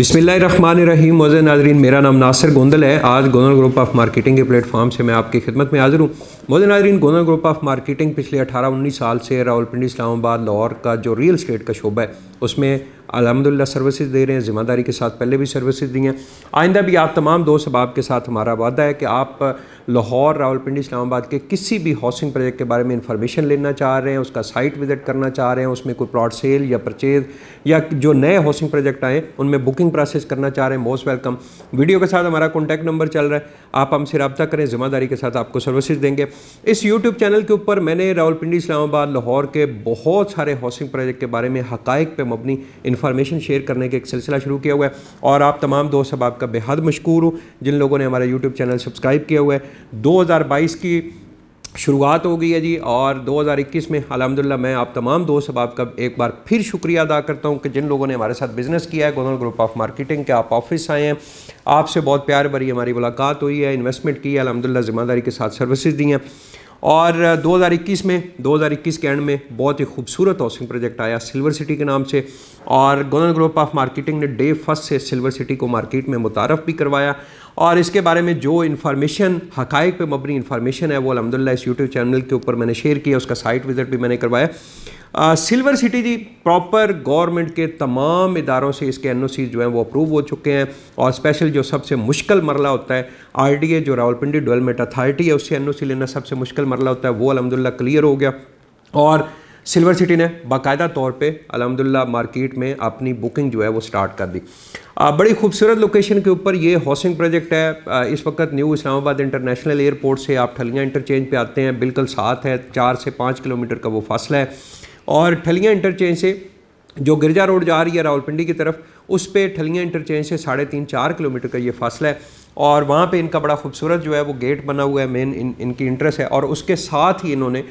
बिसमीम मोज़ नाजरीन मेरा नाम नासिर गोंदल है आज गोंदल ग्रुप ऑफ मार्केटिंग के प्लेटफॉर्म से मैं आपकी खिदमत में हाजिर हूँ मोज़ नाजरीन गोंदल ग्रुप ऑफ मार्केटिंग पिछले अठारह उन्नीस साल से रावलपिंडी इस्लामाबाद लाहौर का जो रियल स्टेट का शोबा है उसमें अलहमदिल्ला सर्विसेज दे रहे हैं ज़िम्मेदारी के साथ पहले भी सर्विसेज दी हैं आइंदा भी आप तमाम दोस्त अहबाब के साथ हमारा वादा है कि आप लाहौर रावलपिंडी इस्लामाबाद के किसी भी हाउसिंग प्रोजेक्ट के बारे में इंफॉर्मेशन लेना चाह रहे हैं उसका साइट विज़िट करना चाह रहे हैं उसमें कोई प्लॉट सेल या परचेज या जो नए हाउसिंग प्रोजेक्ट आएँ उनमें बुकिंग प्रोसेस करना चाह रहे हैं मोस्ट वेलकम वीडियो के साथ हमारा कॉन्टैक्ट नंबर चल रहा है आप हमसे रबता करें ज़िम्मेदारी के साथ आपको सर्विसज देंगे इस यूट्यूब चैनल के ऊपर मैंने रावलपिंडी इस्लामाबाद लाहौर के बहुत सारे हाउसिंग प्रोजेक्ट के बारे में हक़ पर मबनी इन्फॉर्मेशन शेयर करने का एक सिलसिला शुरू किया हुआ है और आप तमाम दोस्त अब आपका बेहद मशहूर हूँ जिन लोगों ने हमारा यूट्यूब चैनल सब्सक्राइब किया हुआ है बाईस की शुरुआत हो गई है जी और 2021 में अलहमदिल्ला मैं आप तमाम दोस्त अब आपका एक बार फिर शुक्रिया अदा करता हूँ कि जिन लोगों ने हमारे साथ बिज़नेस किया है गोदन ग्रुप ऑफ मार्केटिंग के आप ऑफिस आए हैं आपसे बहुत प्यार भरी हमारी मुलाकात हुई है इन्वेस्टमेंट की है अलहमदिल्ला ज़िम्मेदारी के साथ सर्विसेज दी हैं और 2021 में 2021 के एंड में बहुत ही खूबसूरत हाउसिंग प्रोजेक्ट आया सिल्वर सिटी के नाम से और गोलन ग्रुप ऑफ मार्केटिंग ने डे फर्स्ट से सिल्वर सिटी को मार्केट में मुतारफ़ भी करवाया और इसके बारे में जो इन्फॉर्मेशन हकाइक पे मबनी इन्फॉर्मेशन है वो अलहमदिल्ला इस यूट्यूब चैनल के ऊपर मैंने शेयर किया उसका साइट विज़िट भी मैंने करवाया silver city ji proper government के तमाम इदारों से इसके एन जो हैं वो अप्रूव हो चुके हैं और स्पेशल जो सबसे मुश्किल मरला होता है आर जो रावलपिंडी डेवलपमेंट अथॉरिटी है उससे एन लेना सबसे मुश्किल मरला होता है वो अलहमदिल्ला क्लियर हो गया और सिल्वर सिटी ने बाकायदा तौर पे अलहमदिल्ला मार्केट में अपनी बुकिंग जो है वो स्टार्ट कर दी आ, बड़ी खूबसूरत लोकेशन के ऊपर ये हाउसिंग प्रोजेक्ट है आ, इस वक्त न्यू इस्लामाबाद इंटरनेशनल एयरपोर्ट से आप ठलियाँ इंटरचेंज पे आते हैं बिल्कुल साथ है चार से पाँच किलोमीटर का वो फासला है और ठलियाँ इंटरचेंज से जो गिरजा रोड जा रही है रावलपिंडी की तरफ उस पर ठलियाँ इंटरचेंज से साढ़े तीन चार किलोमीटर का ये फासला है और वहाँ पे इनका बड़ा खूबसूरत जो है वो गेट बना हुआ है मेन इन इनकी इंटरेस्ट है और उसके साथ ही इन्होंने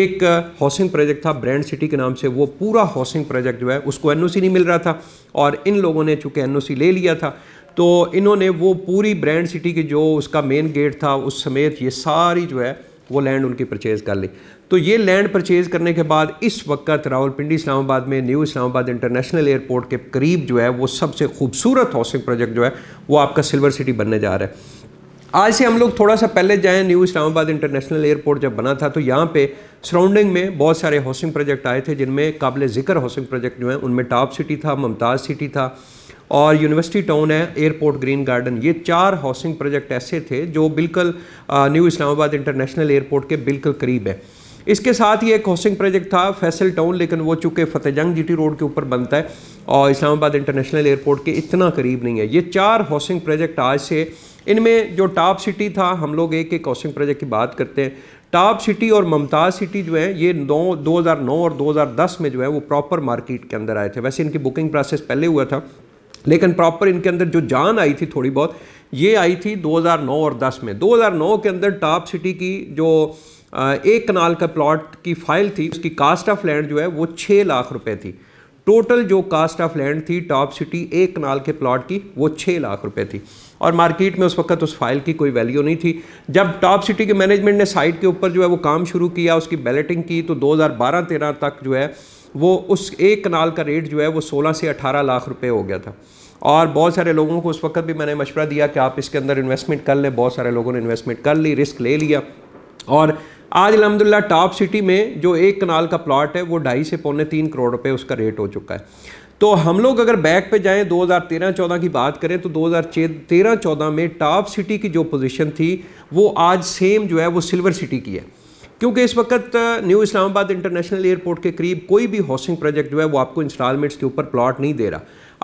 एक हाउसिंग प्रोजेक्ट था ब्रांड सिटी के नाम से वो पूरा हाउसिंग प्रोजेक्ट जो है उसको एन नहीं मिल रहा था और इन लोगों ने चूँकि एन ले लिया था तो इन्होंने वो पूरी ब्रांड सिटी की जो उसका मेन गेट था उस समेत ये सारी जो है वो लैंड उनकी परचेज़ कर ली तो ये लैंड परचेज़ करने के बाद इस वक्त रावलपिंडी इस्लामाबाद में न्यू इस्लामाबाद इंटरनेशनल एयरपोर्ट के करीब जो है वो सबसे खूबसूरत हाउसिंग प्रोजेक्ट जो है वो आपका सिल्वर सिटी बनने जा रहा है आज से हम लोग थोड़ा सा पहले जाएँ न्यू इस्लामाबाद इंटरनेशनल एयरपोर्ट जब बना था तो यहाँ पे सराउंडिंग में बहुत सारे हाउसिंग प्रोजेक्ट आए थे जिनमें काबिल ज़िक्र हाउसिंग प्रोजेक्ट जो हैं उनमें टॉप सिटी था मुमताज़ सिटी था और यूनिवर्सिटी टाउन है एयरपोर्ट ग्रीन गार्डन ये चार हाउसिंग प्रोजेक्ट ऐसे थे जो बिल्कुल न्यू इस्लामाबाद इंटरनेशनल एयरपोर्ट के बिल्कुल करीब है इसके साथ ही एक हाउसिंग प्रोजेक्ट था फैसल टाउन लेकिन वो चूँकि फतेहजंग जीटी रोड के ऊपर बनता है और इस्लामाबाद इंटरनेशनल एयरपोर्ट के इतना करीब नहीं है ये चार हाउसिंग प्रोजेक्ट आज से इनमें जो टॉप सिटी था हम लोग एक एक हाउसिंग प्रोजेक्ट की बात करते हैं टॉप सिटी और ममताज़ सिटी जो है ये नौ 2009 और 2010 में जो है वो प्रॉपर मार्केट के अंदर आए थे वैसे इनकी बुकिंग प्रोसेस पहले हुआ था लेकिन प्रॉपर इनके अंदर जो जान आई थी थोड़ी बहुत ये आई थी 2009 और 10 में 2009 के अंदर टॉप सिटी की जो एक कनाल का प्लॉट की फाइल थी उसकी कास्ट ऑफ लैंड जो है वो छः लाख रुपए थी टोटल जो कास्ट ऑफ लैंड थी टॉप सिटी एक कनाल के प्लॉट की वो छः लाख रुपए थी और मार्केट में उस वक्त उस फाइल की कोई वैल्यू नहीं थी जब टॉप सिटी के मैनेजमेंट ने साइट के ऊपर जो है वो काम शुरू किया उसकी बैलेटिंग की तो दो हज़ार तक जो है वो उस एक कनाल का रेट जो है वो 16 से 18 लाख रुपए हो गया था और बहुत सारे लोगों को उस वक्त भी मैंने मशवरा दिया कि आप इसके अंदर इन्वेस्टमेंट कर लें बहुत सारे लोगों ने इन्वेस्टमेंट कर ली रिस्क ले लिया और आज अलहमदिल्ला टॉप सिटी में जो एक कनाल का प्लाट है वो ढाई से पौने तीन करोड़ रुपए उसका रेट हो चुका है तो हम लोग अगर बैक पे जाएं 2013-14 की बात करें तो 2013-14 में टॉप सिटी की जो पोजीशन थी वो आज सेम जो है वो सिल्वर सिटी की है क्योंकि इस वक्त न्यू इस्लामाबाद इंटरनेशनल एयरपोर्ट के करीब कोई भी हाउसिंग प्रोजेक्ट जो है वो आपको इंस्टॉलमेंट्स के ऊपर प्लॉट नहीं दे रहा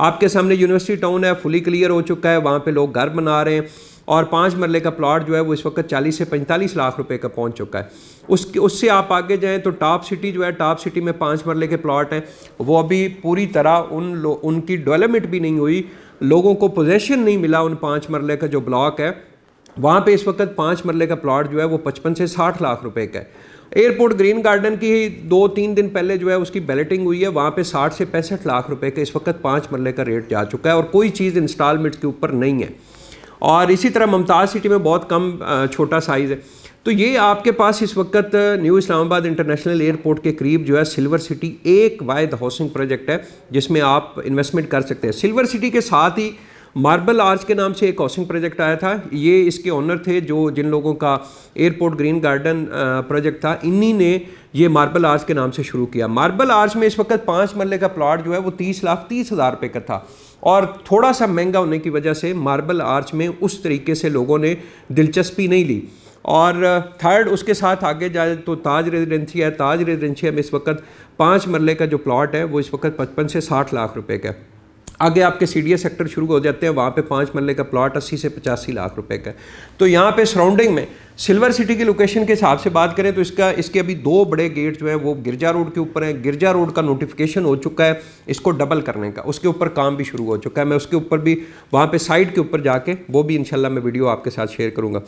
आपके सामने यूनिवर्सिटी टाउन है फुली क्लियर हो चुका है वहाँ पे लोग घर बना रहे हैं और पाँच मरले का प्लाट जो है वो इस वक्त चालीस से पैंतालीस लाख रुपए का पहुँच चुका है उसके उससे आप आगे जाएँ तो टॉप सिटी जो है टॉप सिटी में पाँच मरले के प्लाट हैं वो अभी पूरी तरह उन उनकी डेवलपमेंट भी नहीं हुई लोगों को पोजेशन नहीं मिला उन पाँच मरले का जो ब्लॉक है वहाँ पे इस वक्त पाँच मरले का प्लाट जो है वो पचपन से साठ लाख रुपए का है एयरपोर्ट ग्रीन गार्डन की दो तीन दिन पहले जो है उसकी बैलेटिंग हुई है वहाँ पे साठ से पैंसठ लाख रुपए का इस वक्त पाँच मरले का रेट जा चुका है और कोई चीज़ इंस्टॉलमेंट के ऊपर नहीं है और इसी तरह मुमताज़ सिटी में बहुत कम छोटा साइज़ है तो ये आपके पास इस वक्त न्यू इस्लामाबाद इंटरनेशनल एयरपोर्ट के करीब जो है सिल्वर सिटी एक वायद हाउसिंग प्रोजेक्ट है जिसमें आप इन्वेस्टमेंट कर सकते हैं सिल्वर सिटी के साथ ही मार्बल आर्च के नाम से एक हाउसिंग प्रोजेक्ट आया था ये इसके ऑनर थे जो जिन लोगों का एयरपोर्ट ग्रीन गार्डन प्रोजेक्ट था इन्हीं ने ये मार्बल आर्च के नाम से शुरू किया मार्बल आर्च में इस वक्त पाँच मरले का प्लाट जो है वो तीस लाख तीस हज़ार रुपये का था और थोड़ा सा महंगा होने की वजह से मार्बल आर्च में उस तरीके से लोगों ने दिलचस्पी नहीं ली और थर्ड उसके साथ आगे जाए तो ताज रेजिडेंसी है ताज रेजिडेंसी में इस वक्त पाँच मरले का जो प्लाट है वो इस वक्त पचपन से साठ लाख रुपये का है आगे आपके सी डी सेक्टर शुरू हो जाते हैं वहाँ पे पाँच मरले का प्लॉट अस्सी से पचासी लाख रुपए का तो यहाँ पे सराउंडिंग में सिल्वर सिटी की लोकेशन के हिसाब से बात करें तो इसका इसके अभी दो बड़े गेट जो हैं वो गिरजा रोड के ऊपर हैं गिरजा रोड का नोटिफिकेशन हो चुका है इसको डबल करने का उसके ऊपर काम भी शुरू हो चुका है मैं उसके ऊपर भी वहाँ पर साइड के ऊपर जाके वो भी इनशाला मैं वीडियो आपके साथ शेयर करूँगा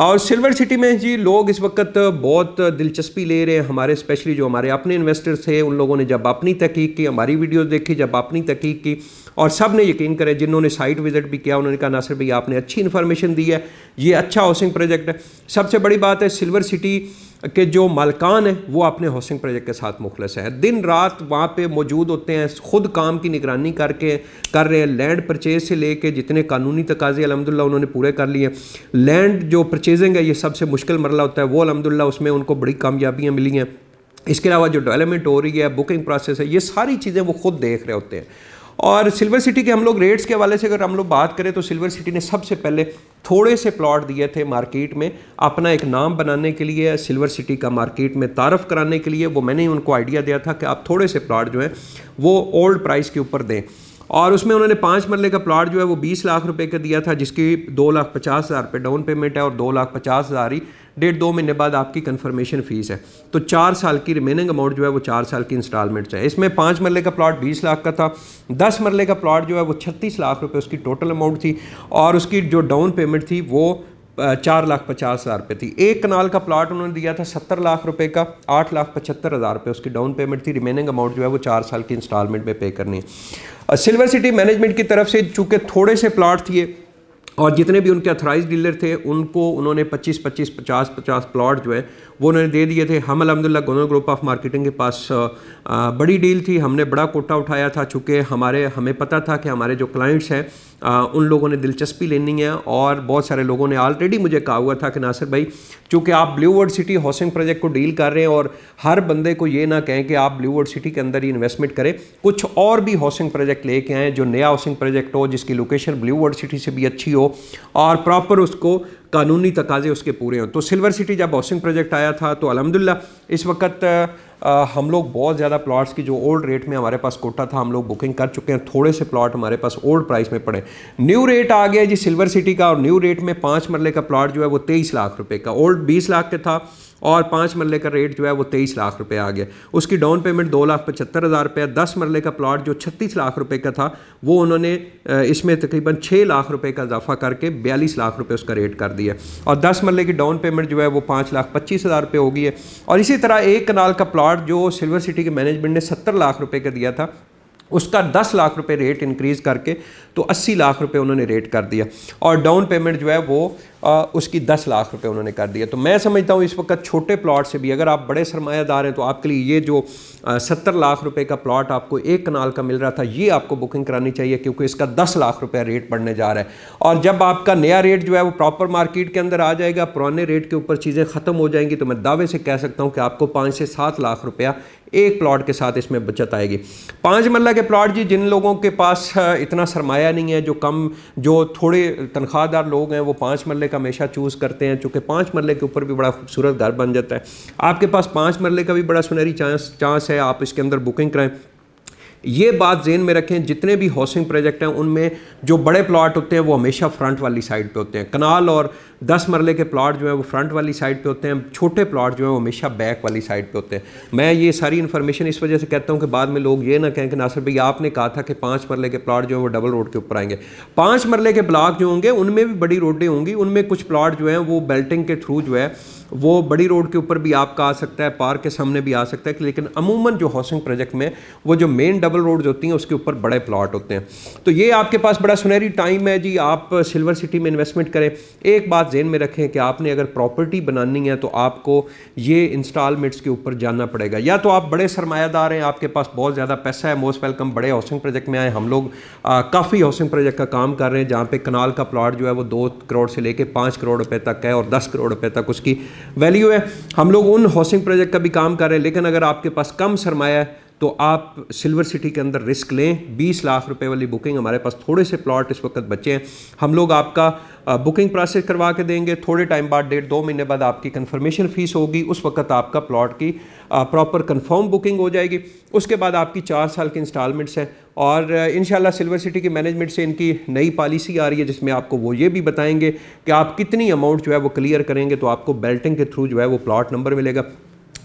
और सिल्वर सिटी में जी लोग इस वक्त बहुत दिलचस्पी ले रहे हैं हमारे स्पेशली जो हमारे अपने इन्वेस्टर्स थे उन लोगों ने जब अपनी तहकीक की हमारी वीडियोस देखी जब अपनी तहकीक की और सब ने यकीन करें जिन्होंने साइट विज़िट भी किया उन्होंने कहा नासिर भाई आपने अच्छी इन्फॉर्मेशन दी है ये अच्छा हाउसिंग प्रोजेक्ट है सबसे बड़ी बात है सिल्वर सिटी कि जो मालकान हैं वो अपने हाउसिंग प्रोजेक्ट के साथ मुखलस है दिन रात वहाँ पे मौजूद होते हैं ख़ुद काम की निगरानी करके कर रहे हैं लैंड परचेज से लेके जितने कानूनी तकाजे अलहमदिल्ला उन्होंने पूरे कर लिए लैंड जो परचेजिंग है ये सबसे मुश्किल मरला होता है वो अलहमदिल्ला उसमें उनको बड़ी कामयाबियाँ मिली हैं इसके अलावा जो डेवलपमेंट हो रही है बुकिंग प्रोसेस है ये सारी चीज़ें वो खुद देख रहे होते हैं और सिल्वर सिटी के हम लोग रेट्स के हवाले से अगर हम लोग बात करें तो सिल्वर सिटी ने सबसे पहले थोड़े से प्लॉट दिए थे मार्केट में अपना एक नाम बनाने के लिए सिल्वर सिटी का मार्केट में तारफ़ कराने के लिए वो मैंने ही उनको आइडिया दिया था कि आप थोड़े से प्लॉट जो हैं वो ओल्ड प्राइस के ऊपर दें और उसमें उन्होंने पाँच मरले का प्लाट जो है वो बीस लाख रुपये का दिया था जिसकी दो लाख पचास हज़ार रुपये डाउन पेमेंट है और दो लाख पचास हज़ार ही डेढ़ दो महीने बाद आपकी कन्फर्मेशन फ़ीस है तो चार साल की रिमेनिंग अमाउंट जो है वो चार साल की इंस्टॉलमेंट है इसमें पाँच मरले का प्लाट बीस लाख का था दस मरले का प्लाट जो है वो छत्तीस लाख रुपये उसकी टोटल अमाउंट थी और उसकी जो डाउन पेमेंट थी वो चार लाख पचास हज़ार रुपये थी एक कनाल का प्लाट उन्होंने दिया था सत्तर लाख रुपए का आठ लाख पचहत्तर हज़ार रुपये उसकी डाउन पेमेंट थी रिमेनिंग अमाउंट जो है वो चार साल की इंस्टॉलमेंट में पे करनी है सिल्वर सिटी मैनेजमेंट की तरफ से चूंकि थोड़े से प्लाट थे और जितने भी उनके अथराइज डीलर थे उनको उन्होंने 25 25 50 50 प्लॉट जो है वो उन्होंने दे दिए थे हम अलहमदिल्ला गोनल ग्रुप ऑफ मार्केटिंग के पास बड़ी डील थी हमने बड़ा कोटा उठाया था चूँकि हमारे हमें पता था कि हमारे जो क्लाइंट्स हैं आ, उन लोगों ने दिलचस्पी लेनी है और बहुत सारे लोगों ने ऑलरेडी मुझे कहा हुआ था कि नासिर भाई चूँकि आप blue world city housing project को डील कर रहे हैं और हर बंदे को ये ना कहें कि आप ब्लू वर्ड सिटी के अंदर ही इन्वेस्टमेंट करें कुछ और भी हाउसिंग प्रोजेक्ट लेके आएँ जो नया हाउसिंग प्रोजेक्ट हो जिसकी लोकेशन ब्लू वर्ड सिटी से भी अच्छी हो और प्रॉपर उसको कानूनी तकाजे उसके पूरे हों तो सिल्वर सिटी जब हाउसिंग प्रोजेक्ट आया था तो अलहमदिल्ला इस वक्त हम लोग बहुत ज़्यादा प्लॉट्स की जो ओल्ड रेट में हमारे पास कोटा था हम लोग बुकिंग कर चुके हैं थोड़े से प्लॉट हमारे पास ओल्ड प्राइस में पड़े न्यू रेट आ गया जी सिल्वर सिटी का और न्यू रेट में पाँच मरले का प्लॉट जो है वो तेईस लाख रुपये का ओल्ड बीस लाख के था और पाँच मरले का रेट जो है वो तेईस लाख रुपये आ गया उसकी डाउन पेमेंट दो लाख पचहत्तर हज़ार रुपया दस मरले का प्लाट जो छत्तीस लाख रुपये का था वो उन्होंने इसमें तकरीबन छः लाख रुपये का इजाफा करके बयालीस लाख रुपये उसका रेट कर दिया और दस मरले की डाउन पेमेंट जो है वो पाँच लाख पच्चीस हज़ार रुपये होगी है और इसी तरह एक कनाल का प्लाट जो सिल्वर सिटी के मैनेजमेंट ने सत्तर लाख रुपये का दिया था उसका दस लाख रुपए रेट इंक्रीज़ करके तो अस्सी लाख रुपये उन्होंने रेट कर दिया और डाउन पेमेंट जो है वो आ, उसकी दस लाख रुपये उन्होंने कर दिया तो मैं समझता हूँ इस वक्त छोटे प्लाट से भी अगर आप बड़े सरमायादार हैं तो आपके लिए ये जो सत्तर लाख रुपये का प्लाट आपको एक कनाल का मिल रहा था ये आपको बुकिंग करानी चाहिए क्योंकि इसका दस लाख रुपये रेट बढ़ने जा रहा है और जब आपका नया रेट जो है वो प्रॉपर मार्केट के अंदर आ जाएगा पुराने रेट के ऊपर चीज़ें ख़त्म हो जाएंगी तो मैं दावे से कह सकता हूँ कि आपको पाँच से सात लाख रुपया एक प्लाट के साथ इसमें बचत आएगी पाँच मरला के प्लाट जी जिन लोगों के पास इतना सरमाया आया नहीं है जो कम जो थोड़े तनख्वाहदार लोग हैं वो पाँच मरले का हमेशा चूज़ करते हैं चूँकि पाँच मरले के ऊपर भी बड़ा खूबसूरत घर बन जाता है आपके पास पाँच मरले का भी बड़ा सुनहरी चांस चांस है आप इसके अंदर बुकिंग कराएँ ये बात जेन में रखें जितने भी हाउसिंग प्रोजेक्ट हैं उनमें जो बड़े प्लॉट होते हैं वो हमेशा फ्रंट वाली साइड पे होते हैं कनाल और दस मरले के प्लाट जो है वो फ्रंट वाली साइड पे होते हैं छोटे प्लाट जो है वो हमेशा बैक वाली साइड पे होते हैं मैं ये सारी इन्फॉर्मेशन इस वजह से कहता हूँ कि बाद में लोग ये ना कहें कि नासिर भाई आपने कहा था कि पाँच मरले के प्लाट जो है वो डबल रोड के ऊपर आएंगे पाँच मरले के ब्लॉक जो होंगे उनमें भी बड़ी रोडें होंगी उनमें कुछ प्लाट जो हैं वो बेल्टिंग के थ्रू जो है वो बड़ी रोड के ऊपर भी आपका आ सकता है पार्क के सामने भी आ सकता है लेकिन अमूमन जो हाउसिंग प्रोजेक्ट में वो जो मेन डबल रोड होती हैं उसके ऊपर बड़े प्लाट होते हैं तो ये आपके पास बड़ा सुनहरी टाइम है जी आप सिल्वर सिटी में इन्वेस्टमेंट करें एक बात जेन में रखें कि आपने अगर प्रॉपर्टी बनानी है तो आपको ये इंस्टॉलमेंट्स के ऊपर जाना पड़ेगा या तो आप बड़े सरमायादार हैं आपके पास बहुत ज़्यादा पैसा है मोस्ट वेलकम बड़े हाउसिंग प्रोजेक्ट में आए हम लोग काफ़ी हाउसिंग प्रोजेक्ट का काम कर रहे हैं जहाँ पर कनाल का प्लाट जो है वो दो करोड़ से लेकर पाँच करोड़ रुपये तक है और दस करोड़ रुपये तक उसकी वैल्यू है हम लोग उन हाउसिंग प्रोजेक्ट का भी काम कर रहे हैं लेकिन अगर आपके पास कम सरमाया है तो आप सिल्वर सिटी के अंदर रिस्क लें 20 लाख रुपए वाली बुकिंग हमारे पास थोड़े से प्लॉट इस वक्त बचे हैं हम लोग आपका बुकिंग प्रोसेस करवा के देंगे थोड़े टाइम बाद डेढ़ दो महीने बाद आपकी कन्फर्मेशन फ़ीस होगी उस वक्त आपका प्लॉट की प्रॉपर कन्फर्म बुकिंग हो जाएगी उसके बाद आपकी चार साल की इंस्टॉलमेंट्स हैं और इन सिल्वर सिटी की मैनेजमेंट से इनकी नई पॉलिसी आ रही है जिसमें आपको वो ये भी बताएंगे कि आप कितनी अमाउंट जो है वो क्लियर करेंगे तो आपको बेल्टिंग के थ्रू जो है वो प्लॉट नंबर मिलेगा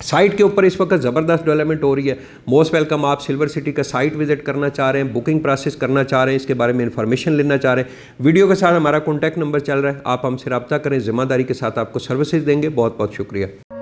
साइट के ऊपर इस वक्त ज़बरदस्त डेवलपमेंट हो रही है मोस्ट वेलकम आप सिल्वर सिटी का साइट विजिट करना चाह रहे हैं बुकिंग प्रोसेस करना चाह रहे हैं इसके बारे में इन्फॉर्मेशन लेना चाह रहे हैं वीडियो के साथ हमारा कॉन्टैक्ट नंबर चल रहा है आप हमसे रब्ता करें जिम्मेदारी के साथ आपको सर्विसेज देंगे बहुत बहुत शुक्रिया